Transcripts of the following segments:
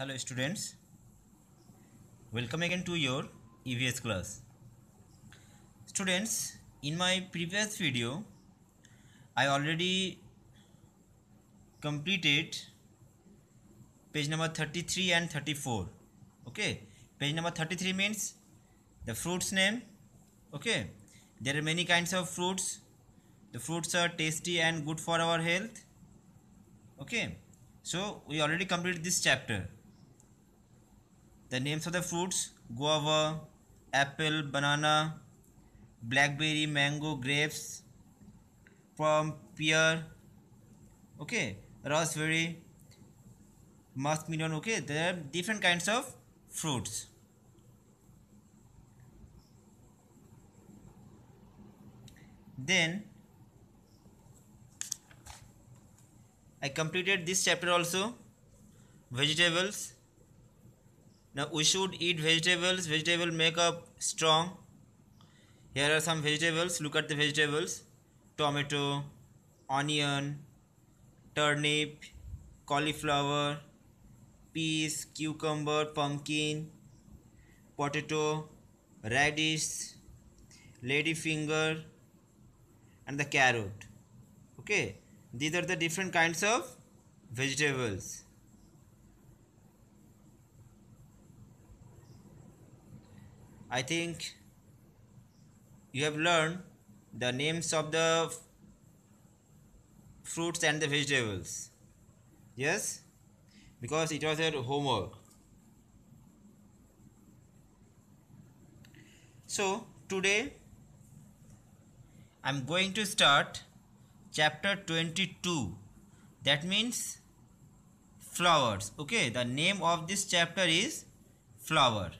hello students welcome again to your EVS class students in my previous video I already completed page number 33 and 34 okay page number 33 means the fruits name okay there are many kinds of fruits the fruits are tasty and good for our health okay so we already completed this chapter the names of the fruits guava apple banana blackberry mango grapes plum pear okay raspberry muskmelon okay there are different kinds of fruits then I completed this chapter also vegetables now we should eat vegetables vegetable make up strong here are some vegetables look at the vegetables tomato onion turnip cauliflower peas cucumber pumpkin potato radish ladyfinger and the carrot okay these are the different kinds of vegetables I think you have learned the names of the fruits and the vegetables. Yes? Because it was your homework. So, today I'm going to start chapter 22. That means flowers. Okay, the name of this chapter is flower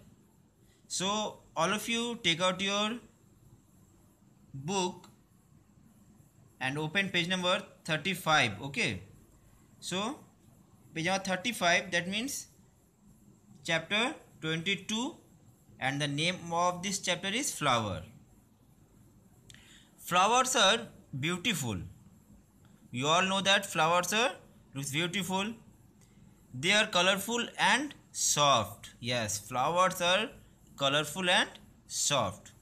so all of you take out your book and open page number 35 okay so page number 35 that means chapter 22 and the name of this chapter is flower flowers are beautiful you all know that flowers are looks beautiful they are colorful and soft yes flowers are colorful and soft.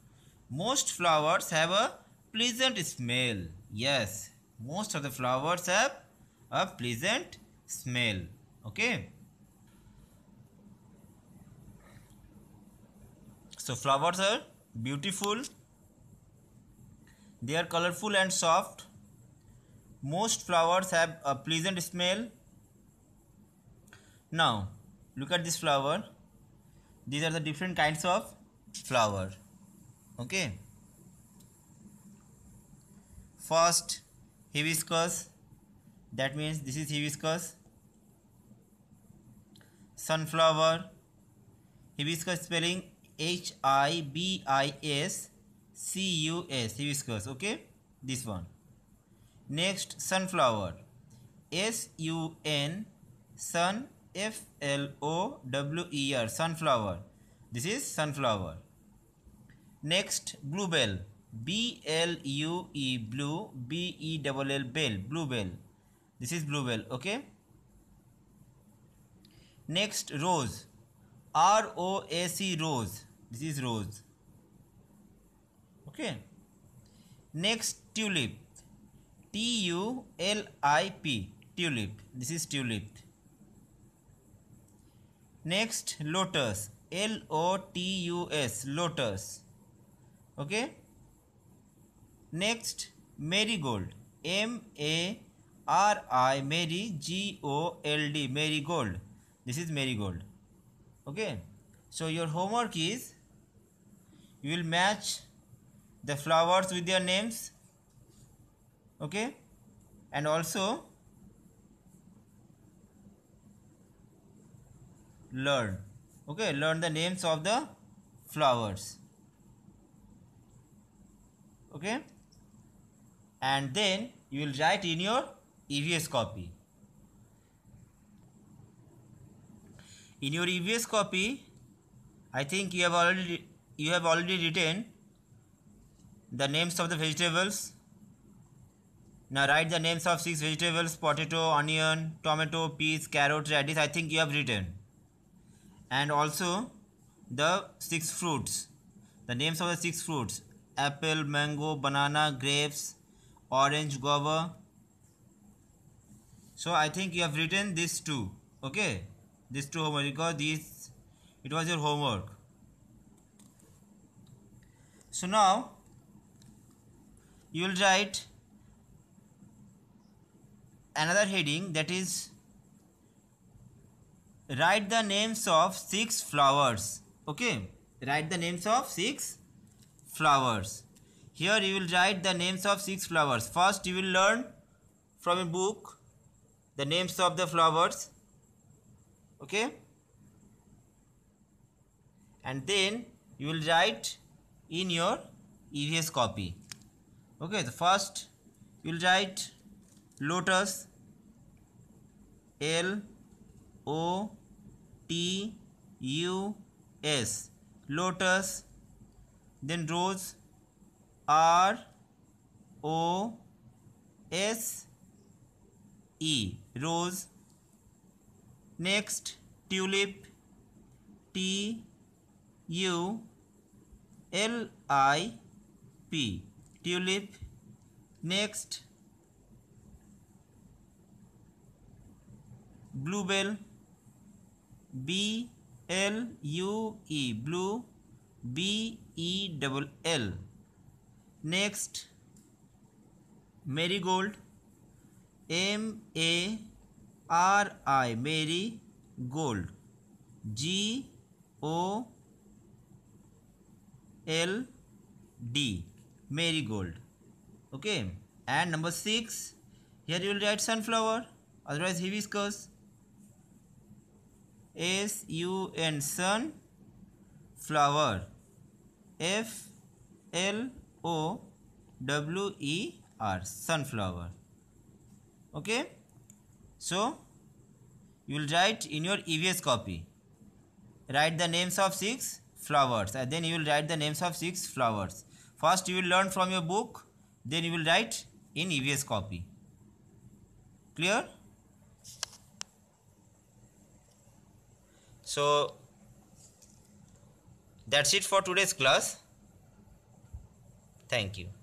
Most flowers have a pleasant smell. Yes, most of the flowers have a pleasant smell. Okay. So flowers are beautiful. They are colorful and soft. Most flowers have a pleasant smell. Now, look at this flower these are the different kinds of flower okay first hibiscus that means this is hibiscus sunflower hibiscus spelling h i b i s c u s hibiscus okay this one next sunflower s u n sun F L O W E R sunflower. This is sunflower. Next bluebell B L U E blue B E double L bell bluebell. This is bluebell. Okay. Next rose R O A C rose. This is rose. Okay. Next tulip T U L I P tulip. This is tulip next lotus l o t u s lotus okay next marigold m a r i mary g o l d marigold this is marigold okay so your homework is you will match the flowers with their names okay and also learn okay learn the names of the flowers okay and then you will write in your EVS copy in your EVS copy I think you have already you have already written the names of the vegetables now write the names of six vegetables potato onion tomato peas carrot radish I think you have written and also the six fruits the names of the six fruits apple mango banana grapes orange guava so i think you have written these two okay these two homework because these it was your homework so now you will write another heading that is write the names of six flowers okay write the names of six flowers here you will write the names of six flowers first you will learn from a book the names of the flowers okay and then you will write in your EVS copy okay the first you will write lotus L O T U S lotus then rose R O S E rose next tulip T U L I P tulip next bluebell B L U E blue B E double L next marigold M A R I Mary Gold G O L D D मेरी okay and number six here you will write sunflower otherwise hibiscus S U N sun flower F L O W E R sunflower okay so you will write in your EVS copy write the names of six flowers and then you will write the names of six flowers first you will learn from your book then you will write in EVS copy clear so that's it for today's class thank you